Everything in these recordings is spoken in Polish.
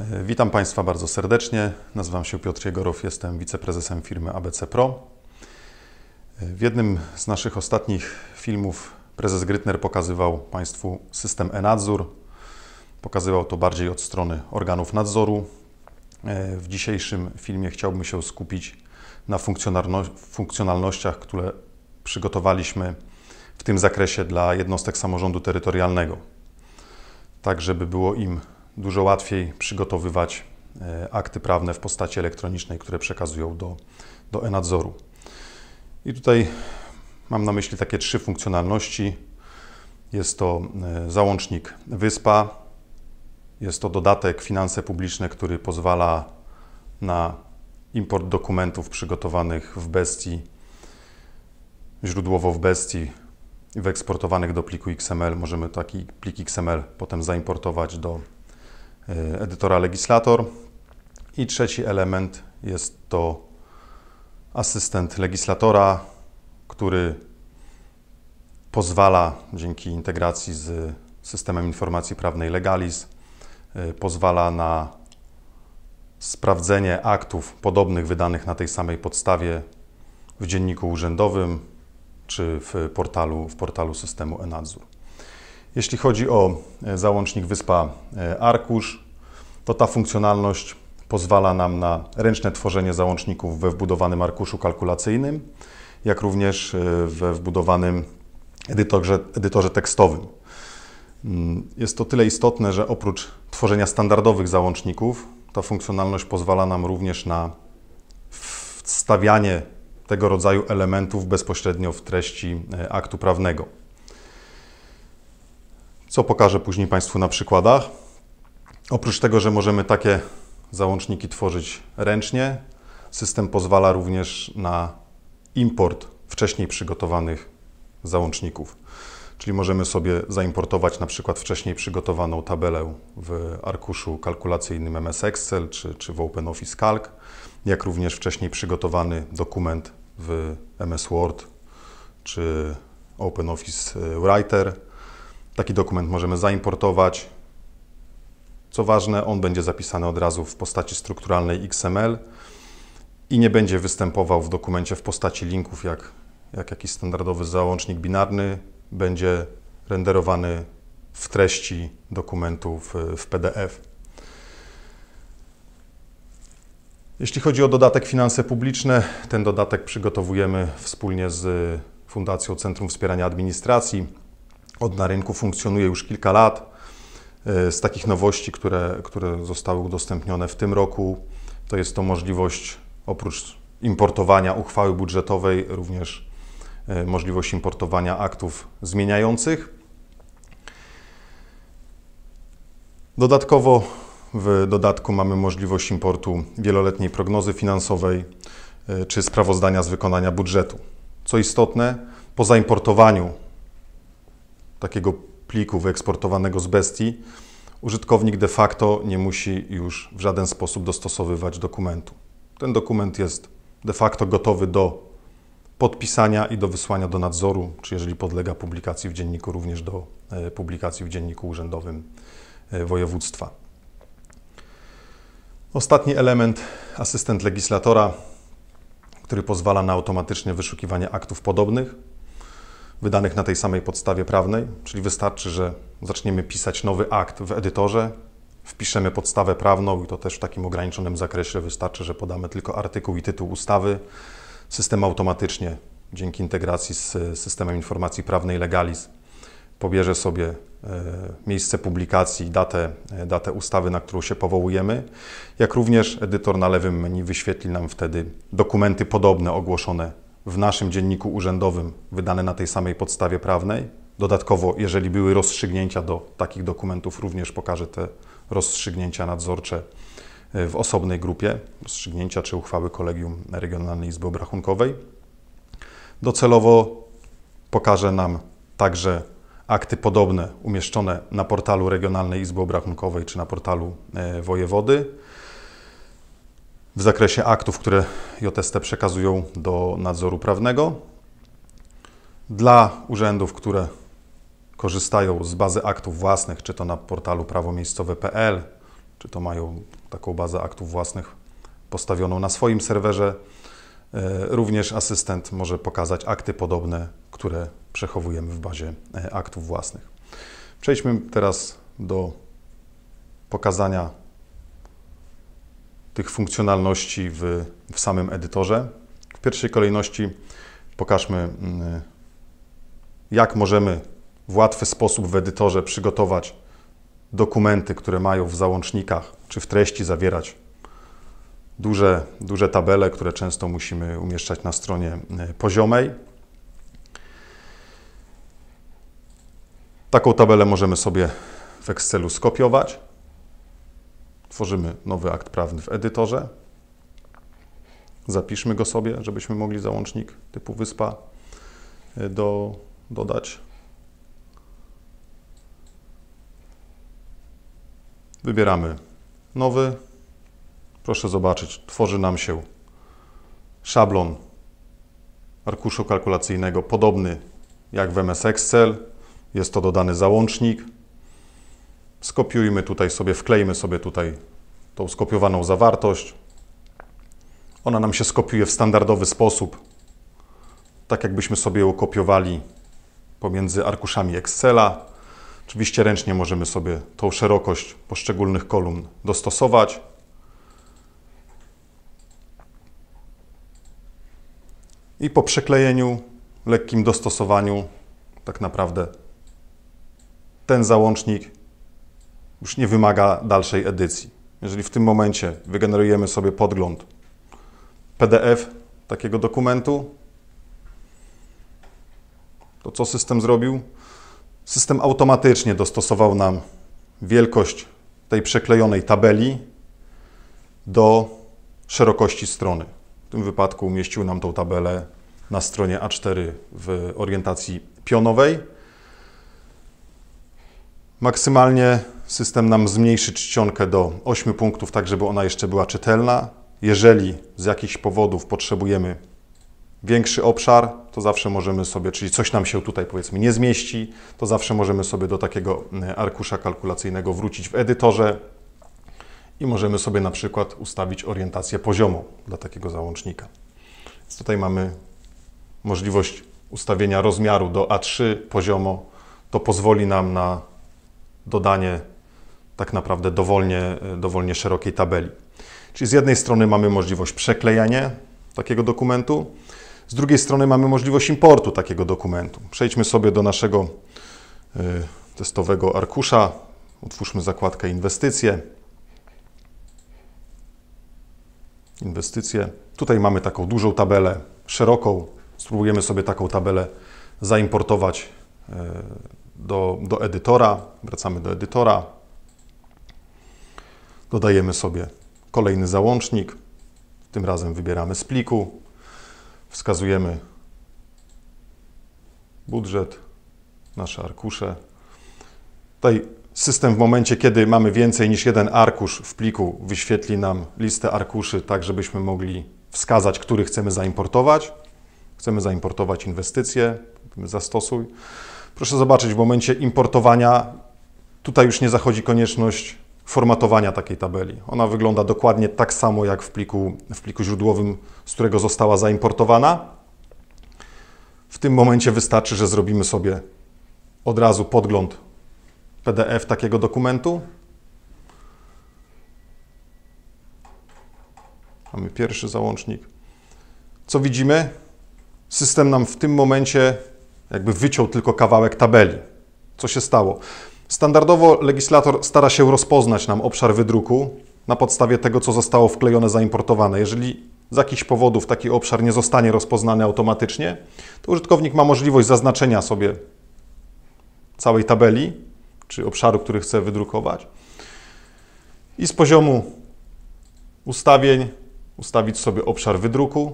E, witam Państwa bardzo serdecznie. Nazywam się Piotr Jegorow, jestem wiceprezesem firmy ABC Pro. E, w jednym z naszych ostatnich filmów prezes Grytner pokazywał Państwu system e-nadzór. Pokazywał to bardziej od strony organów nadzoru. E, w dzisiejszym filmie chciałbym się skupić na funkcjonalnościach, które przygotowaliśmy w tym zakresie dla jednostek samorządu terytorialnego, tak żeby było im dużo łatwiej przygotowywać e, akty prawne w postaci elektronicznej, które przekazują do, do e-nadzoru. I tutaj mam na myśli takie trzy funkcjonalności. Jest to e, załącznik Wyspa, jest to dodatek Finanse Publiczne, który pozwala na import dokumentów przygotowanych w bestii, źródłowo w bestii, wyeksportowanych do pliku XML. Możemy taki plik XML potem zaimportować do E, edytora legislator. I trzeci element jest to asystent legislatora, który pozwala dzięki integracji z systemem informacji prawnej Legalis, e, pozwala na sprawdzenie aktów podobnych wydanych na tej samej podstawie w dzienniku urzędowym czy w portalu, w portalu systemu e-nadzór. Jeśli chodzi o e, załącznik Wyspa Arkusz, to ta funkcjonalność pozwala nam na ręczne tworzenie załączników we wbudowanym arkuszu kalkulacyjnym, jak również y, we wbudowanym edytorze, edytorze tekstowym. Mm, jest to tyle istotne, że oprócz tworzenia standardowych załączników, ta funkcjonalność pozwala nam również na wstawianie tego rodzaju elementów bezpośrednio w treści e, aktu prawnego. Co pokażę później Państwu na przykładach. Oprócz tego, że możemy takie załączniki tworzyć ręcznie, system pozwala również na import wcześniej przygotowanych załączników. Czyli możemy sobie zaimportować na przykład wcześniej przygotowaną tabelę w arkuszu kalkulacyjnym MS Excel czy, czy w OpenOffice Calc, jak również wcześniej przygotowany dokument w MS Word czy OpenOffice e, Writer. Taki dokument możemy zaimportować, co ważne, on będzie zapisany od razu w postaci strukturalnej XML i nie będzie występował w dokumencie w postaci linków, jak, jak jakiś standardowy załącznik binarny. Będzie renderowany w treści dokumentów w PDF. Jeśli chodzi o dodatek finanse publiczne, ten dodatek przygotowujemy wspólnie z Fundacją Centrum Wspierania Administracji. Od na rynku funkcjonuje już kilka lat. E, z takich nowości, które, które zostały udostępnione w tym roku, to jest to możliwość oprócz importowania uchwały budżetowej, również e, możliwość importowania aktów zmieniających. Dodatkowo w dodatku mamy możliwość importu wieloletniej prognozy finansowej e, czy sprawozdania z wykonania budżetu. Co istotne, po zaimportowaniu takiego pliku wyeksportowanego z bestii, użytkownik de facto nie musi już w żaden sposób dostosowywać dokumentu. Ten dokument jest de facto gotowy do podpisania i do wysłania do nadzoru, czy jeżeli podlega publikacji w dzienniku, również do e, publikacji w dzienniku urzędowym e, województwa. Ostatni element, asystent legislatora, który pozwala na automatyczne wyszukiwanie aktów podobnych wydanych na tej samej podstawie prawnej, czyli wystarczy, że zaczniemy pisać nowy akt w edytorze, wpiszemy podstawę prawną i to też w takim ograniczonym zakresie wystarczy, że podamy tylko artykuł i tytuł ustawy. System automatycznie dzięki integracji z systemem informacji prawnej Legalis pobierze sobie e, miejsce publikacji, datę, e, datę ustawy, na którą się powołujemy, jak również edytor na lewym menu wyświetli nam wtedy dokumenty podobne ogłoszone w naszym dzienniku urzędowym wydane na tej samej podstawie prawnej. Dodatkowo, jeżeli były rozstrzygnięcia do takich dokumentów, również pokażę te rozstrzygnięcia nadzorcze e, w osobnej grupie, rozstrzygnięcia czy uchwały Kolegium Regionalnej Izby Obrachunkowej. Docelowo pokażę nam także akty podobne umieszczone na portalu Regionalnej Izby Obrachunkowej czy na portalu e, wojewody w zakresie aktów, które JST przekazują do nadzoru prawnego. Dla urzędów, które korzystają z bazy aktów własnych, czy to na portalu prawomiejscowe.pl, czy to mają taką bazę aktów własnych postawioną na swoim serwerze, e, również asystent może pokazać akty podobne, które przechowujemy w bazie e, aktów własnych. Przejdźmy teraz do pokazania tych funkcjonalności w, w samym edytorze. W pierwszej kolejności pokażmy, mm, jak możemy w łatwy sposób w edytorze przygotować dokumenty, które mają w załącznikach czy w treści zawierać duże, duże tabele, które często musimy umieszczać na stronie e, poziomej. Taką tabelę możemy sobie w Excelu skopiować Tworzymy nowy akt prawny w edytorze. Zapiszmy go sobie, żebyśmy mogli załącznik typu wyspa y, do, dodać. Wybieramy nowy. Proszę zobaczyć, tworzy nam się szablon arkuszu kalkulacyjnego podobny jak w MS Excel. Jest to dodany załącznik. Skopiujmy tutaj sobie, wklejmy sobie tutaj tą skopiowaną zawartość. Ona nam się skopiuje w standardowy sposób, tak jakbyśmy sobie ją kopiowali pomiędzy arkuszami Excela. Oczywiście ręcznie możemy sobie tą szerokość poszczególnych kolumn dostosować. I po przeklejeniu, lekkim dostosowaniu, tak naprawdę ten załącznik już nie wymaga dalszej edycji. Jeżeli w tym momencie wygenerujemy sobie podgląd PDF takiego dokumentu, to co system zrobił? System automatycznie dostosował nam wielkość tej przeklejonej tabeli do szerokości strony. W tym wypadku umieścił nam tą tabelę na stronie A4 w orientacji pionowej. Maksymalnie system nam zmniejszy czcionkę do 8 punktów, tak żeby ona jeszcze była czytelna. Jeżeli z jakichś powodów potrzebujemy większy obszar, to zawsze możemy sobie, czyli coś nam się tutaj powiedzmy nie zmieści, to zawsze możemy sobie do takiego mm, arkusza kalkulacyjnego wrócić w edytorze i możemy sobie na przykład ustawić orientację poziomu dla takiego załącznika. Więc tutaj mamy możliwość ustawienia rozmiaru do A3 poziomo. To pozwoli nam na dodanie tak naprawdę dowolnie, e, dowolnie szerokiej tabeli. Czyli z jednej strony mamy możliwość przeklejania takiego dokumentu, z drugiej strony mamy możliwość importu takiego dokumentu. Przejdźmy sobie do naszego e, testowego arkusza, otwórzmy zakładkę inwestycje. Inwestycje. Tutaj mamy taką dużą tabelę, szeroką. Spróbujemy sobie taką tabelę zaimportować e, do, do edytora. Wracamy do edytora, Dodajemy sobie kolejny załącznik. Tym razem wybieramy z pliku. Wskazujemy budżet, nasze arkusze. Tutaj system w momencie, kiedy mamy więcej niż jeden arkusz w pliku, wyświetli nam listę arkuszy, tak żebyśmy mogli wskazać, który chcemy zaimportować. Chcemy zaimportować inwestycje, zastosuj. Proszę zobaczyć, w momencie importowania tutaj już nie zachodzi konieczność formatowania takiej tabeli. Ona wygląda dokładnie tak samo jak w pliku, w pliku źródłowym, z którego została zaimportowana. W tym momencie wystarczy, że zrobimy sobie od razu podgląd PDF takiego dokumentu. Mamy pierwszy załącznik. Co widzimy? System nam w tym momencie jakby wyciął tylko kawałek tabeli. Co się stało? Standardowo legislator stara się rozpoznać nam obszar wydruku na podstawie tego, co zostało wklejone, zaimportowane. Jeżeli z jakichś powodów taki obszar nie zostanie rozpoznany automatycznie, to użytkownik ma możliwość zaznaczenia sobie całej tabeli czy obszaru, który chce wydrukować. I z poziomu ustawień ustawić sobie obszar wydruku.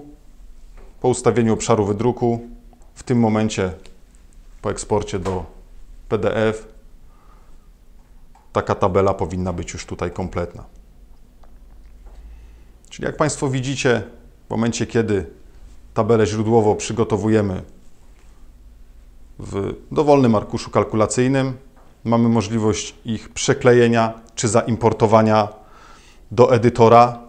Po ustawieniu obszaru wydruku w tym momencie po eksporcie do PDF taka tabela powinna być już tutaj kompletna. Czyli jak Państwo widzicie, w momencie kiedy tabelę źródłowo przygotowujemy w dowolnym arkuszu kalkulacyjnym, mamy możliwość ich przeklejenia czy zaimportowania do edytora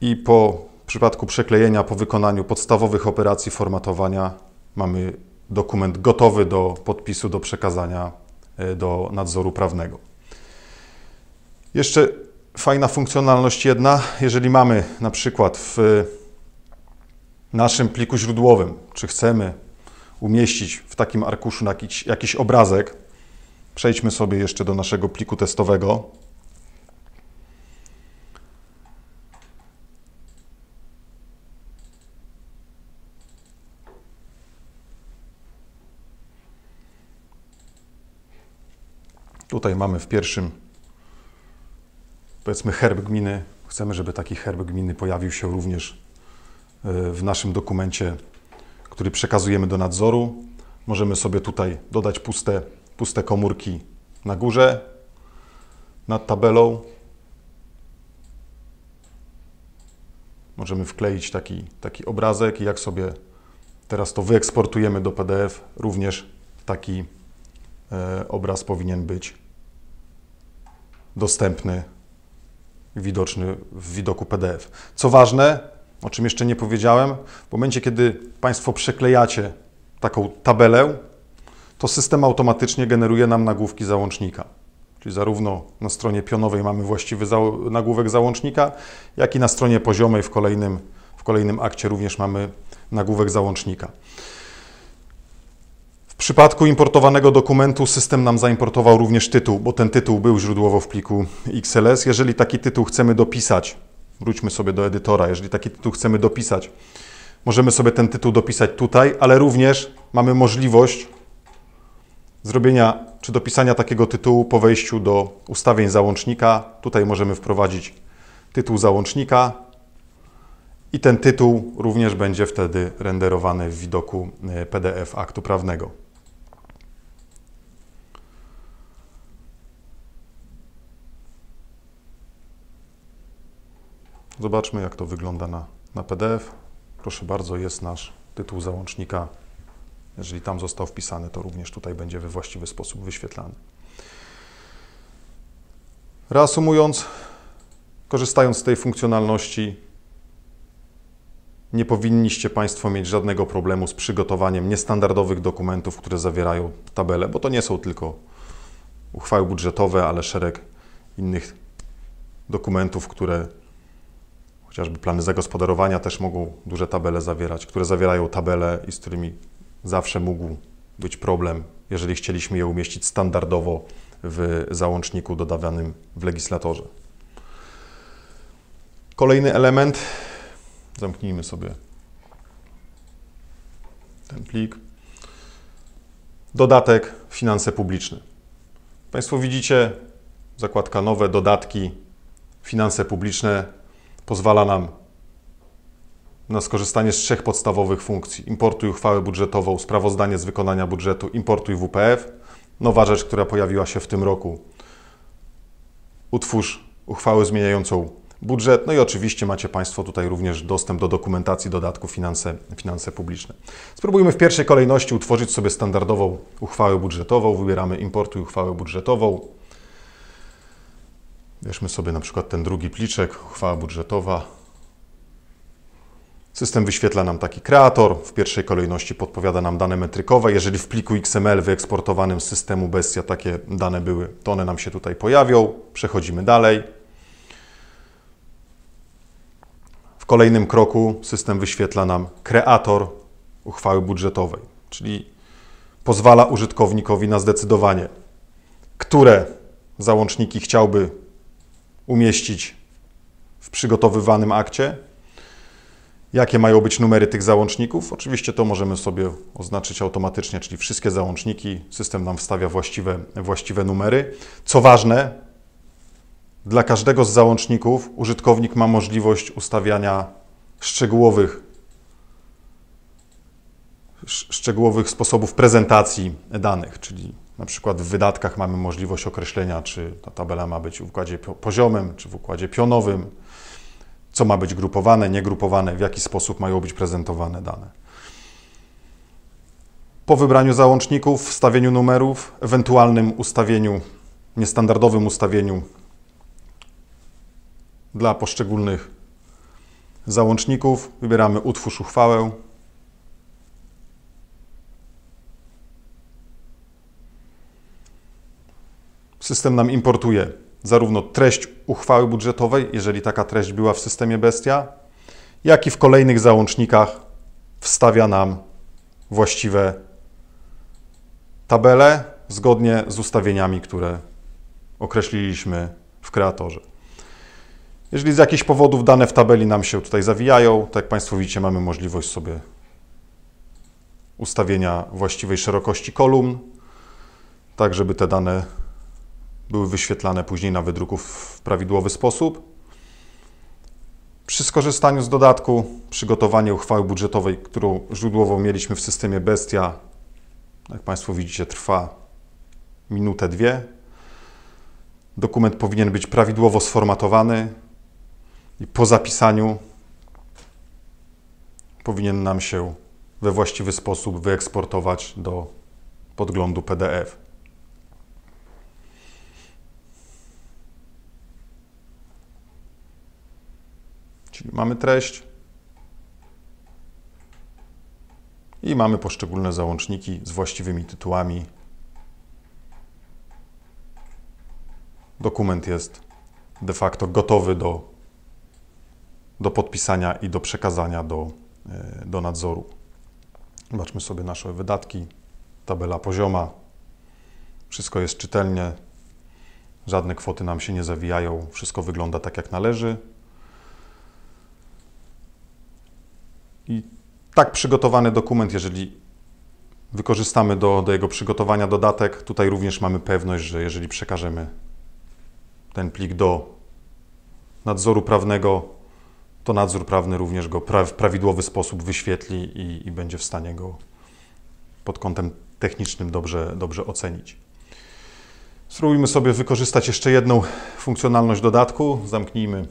i po przypadku przeklejenia po wykonaniu podstawowych operacji formatowania mamy dokument gotowy do podpisu, do przekazania E, do nadzoru prawnego. Jeszcze fajna funkcjonalność jedna, jeżeli mamy na przykład w naszym pliku źródłowym, czy chcemy umieścić w takim arkuszu jakiś, jakiś obrazek, przejdźmy sobie jeszcze do naszego pliku testowego, Tutaj mamy w pierwszym, powiedzmy, herb gminy. Chcemy, żeby taki herb gminy pojawił się również e, w naszym dokumencie, który przekazujemy do nadzoru. Możemy sobie tutaj dodać puste, puste komórki na górze, nad tabelą. Możemy wkleić taki, taki obrazek i jak sobie teraz to wyeksportujemy do PDF, również taki e, obraz powinien być dostępny, widoczny w widoku PDF. Co ważne, o czym jeszcze nie powiedziałem, w momencie, kiedy Państwo przeklejacie taką tabelę, to system automatycznie generuje nam nagłówki załącznika. Czyli zarówno na stronie pionowej mamy właściwy za nagłówek załącznika, jak i na stronie poziomej w kolejnym, w kolejnym akcie również mamy nagłówek załącznika przypadku importowanego dokumentu system nam zaimportował również tytuł, bo ten tytuł był źródłowo w pliku XLS. Jeżeli taki tytuł chcemy dopisać, wróćmy sobie do edytora, jeżeli taki tytuł chcemy dopisać, możemy sobie ten tytuł dopisać tutaj, ale również mamy możliwość zrobienia czy dopisania takiego tytułu po wejściu do ustawień załącznika. Tutaj możemy wprowadzić tytuł załącznika i ten tytuł również będzie wtedy renderowany w widoku e, PDF aktu prawnego. Zobaczmy, jak to wygląda na, na PDF. Proszę bardzo, jest nasz tytuł załącznika. Jeżeli tam został wpisany, to również tutaj będzie we właściwy sposób wyświetlany. Reasumując, korzystając z tej funkcjonalności, nie powinniście Państwo mieć żadnego problemu z przygotowaniem niestandardowych dokumentów, które zawierają tabele, bo to nie są tylko uchwały budżetowe, ale szereg innych dokumentów, które Chociażby plany zagospodarowania też mogą duże tabele zawierać, które zawierają tabele i z którymi zawsze mógł być problem, jeżeli chcieliśmy je umieścić standardowo w załączniku dodawanym w legislatorze. Kolejny element, zamknijmy sobie ten plik. Dodatek finanse publiczne. Państwo widzicie, zakładka nowe, dodatki, finanse publiczne pozwala nam na skorzystanie z trzech podstawowych funkcji: importuj uchwałę budżetową, sprawozdanie z wykonania budżetu, importuj WPF. Nowa rzecz, która pojawiła się w tym roku. Utwórz uchwałę zmieniającą budżet. No i oczywiście macie Państwo tutaj również dostęp do dokumentacji dodatku finanse, finanse publiczne. Spróbujmy w pierwszej kolejności utworzyć sobie standardową uchwałę budżetową. Wybieramy importuj uchwałę budżetową. Bierzmy sobie na przykład ten drugi pliczek, uchwała budżetowa. System wyświetla nam taki kreator, w pierwszej kolejności podpowiada nam dane metrykowe. Jeżeli w pliku XML wyeksportowanym z systemu Bestia takie dane były, to one nam się tutaj pojawią. Przechodzimy dalej. W kolejnym kroku system wyświetla nam kreator uchwały budżetowej, czyli pozwala użytkownikowi na zdecydowanie, które załączniki chciałby umieścić w przygotowywanym akcie. Jakie mają być numery tych załączników? Oczywiście to możemy sobie oznaczyć automatycznie, czyli wszystkie załączniki. System nam wstawia właściwe, właściwe numery. Co ważne, dla każdego z załączników użytkownik ma możliwość ustawiania szczegółowych, szczegółowych sposobów prezentacji danych, czyli na przykład w wydatkach mamy możliwość określenia, czy ta tabela ma być w układzie poziomym, czy w układzie pionowym, co ma być grupowane, niegrupowane, w jaki sposób mają być prezentowane dane. Po wybraniu załączników, wstawieniu numerów, ewentualnym ustawieniu, niestandardowym ustawieniu dla poszczególnych załączników, wybieramy utwórz uchwałę, System nam importuje zarówno treść uchwały budżetowej, jeżeli taka treść była w systemie Bestia, jak i w kolejnych załącznikach wstawia nam właściwe tabele zgodnie z ustawieniami, które określiliśmy w kreatorze. Jeżeli z jakichś powodów dane w tabeli nam się tutaj zawijają, to jak Państwo widzicie, mamy możliwość sobie ustawienia właściwej szerokości kolumn, tak żeby te dane były wyświetlane później na wydruku w prawidłowy sposób. Przy skorzystaniu z dodatku przygotowanie uchwały budżetowej, którą źródłowo mieliśmy w systemie Bestia, jak Państwo widzicie, trwa minutę, dwie. Dokument powinien być prawidłowo sformatowany i po zapisaniu powinien nam się we właściwy sposób wyeksportować do podglądu PDF. Czyli mamy treść i mamy poszczególne załączniki z właściwymi tytułami. Dokument jest de facto gotowy do, do podpisania i do przekazania do, e, do nadzoru. Zobaczmy sobie nasze wydatki, tabela pozioma. Wszystko jest czytelnie, żadne kwoty nam się nie zawijają, wszystko wygląda tak jak należy. I tak przygotowany dokument, jeżeli wykorzystamy do, do jego przygotowania dodatek, tutaj również mamy pewność, że jeżeli przekażemy ten plik do nadzoru prawnego, to nadzór prawny również go pra w prawidłowy sposób wyświetli i, i będzie w stanie go pod kątem technicznym dobrze, dobrze ocenić. Spróbujmy sobie wykorzystać jeszcze jedną funkcjonalność dodatku. Zamknijmy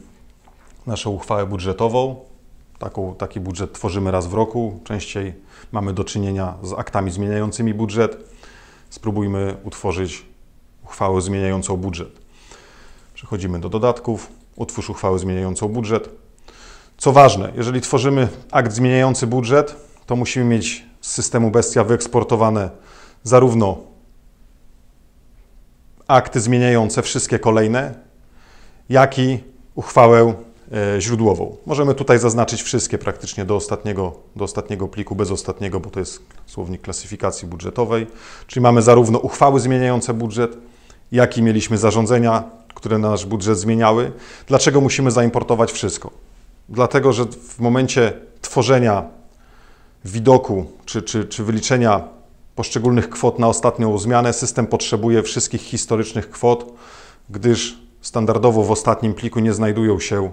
naszą uchwałę budżetową. Taką, taki budżet tworzymy raz w roku. Częściej mamy do czynienia z aktami zmieniającymi budżet. Spróbujmy utworzyć uchwałę zmieniającą budżet. Przechodzimy do dodatków. Utwórz uchwałę zmieniającą budżet. Co ważne, jeżeli tworzymy akt zmieniający budżet, to musimy mieć z systemu Bestia wyeksportowane zarówno akty zmieniające wszystkie kolejne, jak i uchwałę E, źródłową. Możemy tutaj zaznaczyć wszystkie praktycznie do ostatniego, do ostatniego pliku, bez ostatniego, bo to jest słownik klasyfikacji budżetowej. Czyli mamy zarówno uchwały zmieniające budżet, jak i mieliśmy zarządzenia, które nasz budżet zmieniały. Dlaczego musimy zaimportować wszystko? Dlatego, że w momencie tworzenia widoku czy, czy, czy wyliczenia poszczególnych kwot na ostatnią zmianę, system potrzebuje wszystkich historycznych kwot, gdyż standardowo w ostatnim pliku nie znajdują się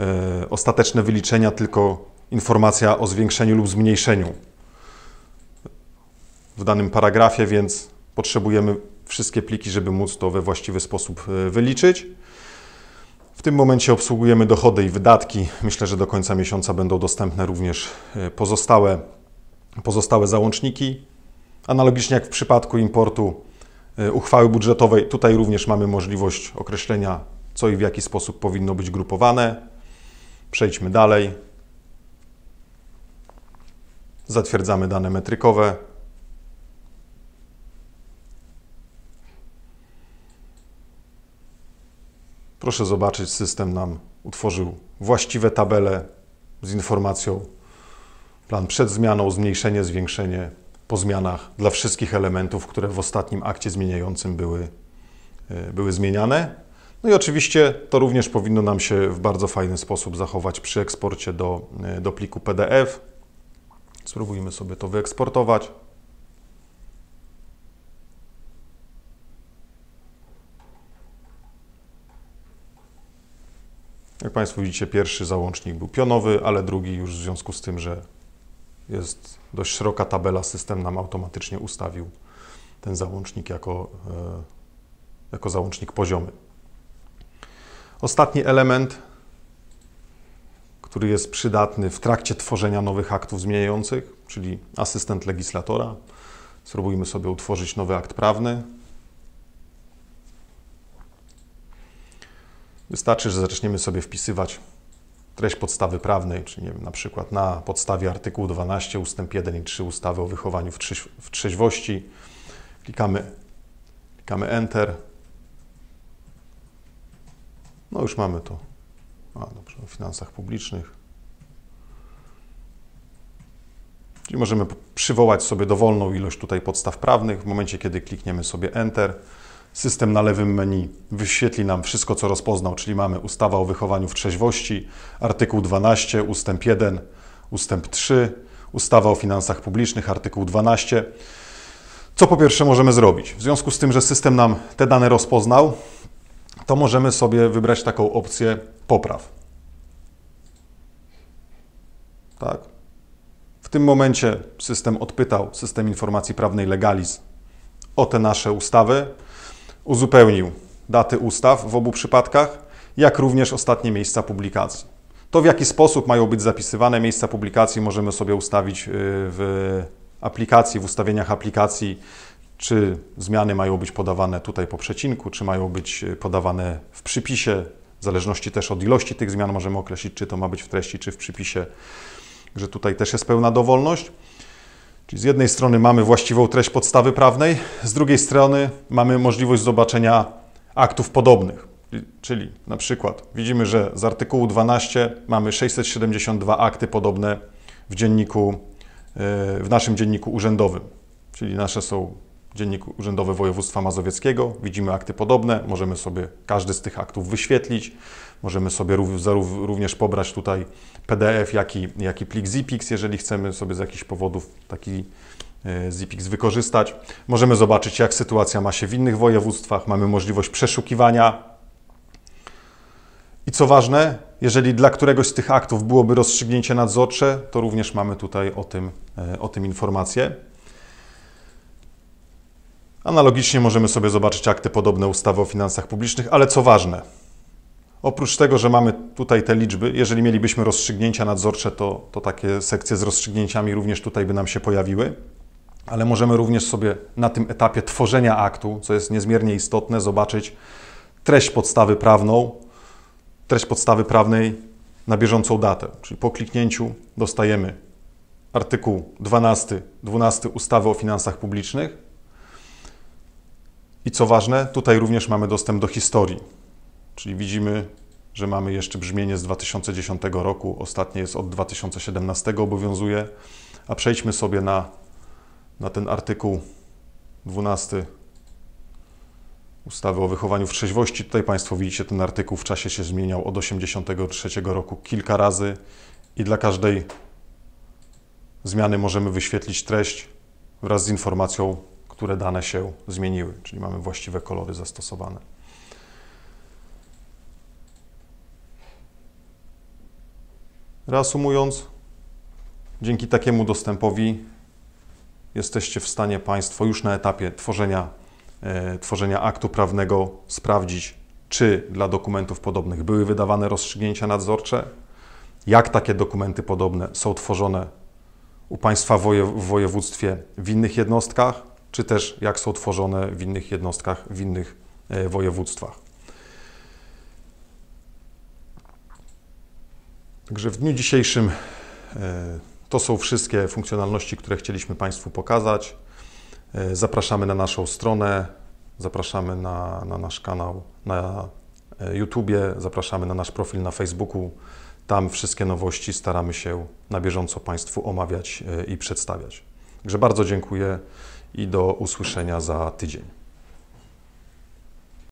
E, ostateczne wyliczenia, tylko informacja o zwiększeniu lub zmniejszeniu w danym paragrafie, więc potrzebujemy wszystkie pliki, żeby móc to we właściwy sposób e, wyliczyć. W tym momencie obsługujemy dochody i wydatki. Myślę, że do końca miesiąca będą dostępne również e, pozostałe, pozostałe załączniki. Analogicznie jak w przypadku importu uchwały budżetowej, tutaj również mamy możliwość określenia, co i w jaki sposób powinno być grupowane. Przejdźmy dalej. Zatwierdzamy dane metrykowe. Proszę zobaczyć, system nam utworzył właściwe tabele z informacją plan przed zmianą, zmniejszenie, zwiększenie po zmianach dla wszystkich elementów, które w ostatnim akcie zmieniającym były, e, były zmieniane. No i oczywiście to również powinno nam się w bardzo fajny sposób zachować przy eksporcie do, e, do pliku PDF. Spróbujmy sobie to wyeksportować. Jak Państwo widzicie, pierwszy załącznik był pionowy, ale drugi już w związku z tym, że jest dość szeroka tabela, system nam automatycznie ustawił ten załącznik jako, e, jako załącznik poziomy. Ostatni element, który jest przydatny w trakcie tworzenia nowych aktów zmieniających, czyli asystent legislatora. Spróbujmy sobie utworzyć nowy akt prawny. Wystarczy, że zaczniemy sobie wpisywać treść podstawy prawnej, czyli nie wiem, na przykład na podstawie artykułu 12 ustęp 1 i 3 ustawy o wychowaniu w, trzeźwości. Klikamy, klikamy Enter. No już mamy to. A, dobrze, o finansach publicznych. Czyli możemy przywołać sobie dowolną ilość tutaj podstaw prawnych. W momencie, kiedy klikniemy sobie Enter, system na lewym menu wyświetli nam wszystko, co rozpoznał, czyli mamy ustawa o wychowaniu w trzeźwości, artykuł 12, ustęp 1, ustęp 3, ustawa o finansach publicznych, artykuł 12. Co po pierwsze możemy zrobić? W związku z tym, że system nam te dane rozpoznał, to możemy sobie wybrać taką opcję popraw. Tak. W tym momencie system odpytał system informacji prawnej Legalis o te nasze ustawy, uzupełnił daty ustaw w obu przypadkach, jak również ostatnie miejsca publikacji. To, w jaki sposób mają być zapisywane miejsca publikacji, możemy sobie ustawić y, w aplikacji, w ustawieniach aplikacji czy zmiany mają być podawane tutaj po przecinku, czy mają być e, podawane w przypisie, w zależności też od ilości tych zmian możemy określić, czy to ma być w treści, czy w przypisie, że tutaj też jest pełna dowolność. Czyli z jednej strony mamy właściwą treść podstawy prawnej, z drugiej strony mamy możliwość zobaczenia aktów podobnych. Czyli na przykład widzimy, że z artykułu 12 mamy 672 akty podobne w dzienniku, e, w naszym dzienniku urzędowym. Czyli nasze są Dziennik Urzędowy Województwa Mazowieckiego. Widzimy akty podobne, możemy sobie każdy z tych aktów wyświetlić. Możemy sobie również pobrać tutaj PDF, jak i, jak i plik zipix, jeżeli chcemy sobie z jakichś powodów taki e, zipix wykorzystać. Możemy zobaczyć, jak sytuacja ma się w innych województwach. Mamy możliwość przeszukiwania. I co ważne, jeżeli dla któregoś z tych aktów byłoby rozstrzygnięcie nadzorcze, to również mamy tutaj o tym, e, o tym informację. Analogicznie możemy sobie zobaczyć akty podobne ustawy o finansach publicznych, ale co ważne, oprócz tego, że mamy tutaj te liczby, jeżeli mielibyśmy rozstrzygnięcia nadzorcze, to, to takie sekcje z rozstrzygnięciami również tutaj by nam się pojawiły ale możemy również sobie na tym etapie tworzenia aktu, co jest niezmiernie istotne, zobaczyć treść podstawy prawną, treść podstawy prawnej na bieżącą datę. Czyli po kliknięciu dostajemy artykuł 12, 12 ustawy o finansach publicznych, i co ważne, tutaj również mamy dostęp do historii. Czyli widzimy, że mamy jeszcze brzmienie z 2010 roku, ostatnie jest od 2017 obowiązuje. A przejdźmy sobie na, na ten artykuł 12 ustawy o wychowaniu w trzeźwości. Tutaj Państwo widzicie, ten artykuł w czasie się zmieniał od 1983 roku kilka razy i dla każdej zmiany możemy wyświetlić treść wraz z informacją które dane się zmieniły, czyli mamy właściwe kolory zastosowane. Reasumując, dzięki takiemu dostępowi jesteście w stanie Państwo już na etapie tworzenia, e, tworzenia aktu prawnego sprawdzić, czy dla dokumentów podobnych były wydawane rozstrzygnięcia nadzorcze, jak takie dokumenty podobne są tworzone u Państwa w województwie w innych jednostkach, czy też jak są tworzone w innych jednostkach, w innych e, województwach. Także w dniu dzisiejszym e, to są wszystkie funkcjonalności, które chcieliśmy Państwu pokazać. E, zapraszamy na naszą stronę, zapraszamy na, na nasz kanał na YouTube, zapraszamy na nasz profil na Facebooku. Tam wszystkie nowości staramy się na bieżąco Państwu omawiać i przedstawiać. Także bardzo dziękuję i do usłyszenia za tydzień.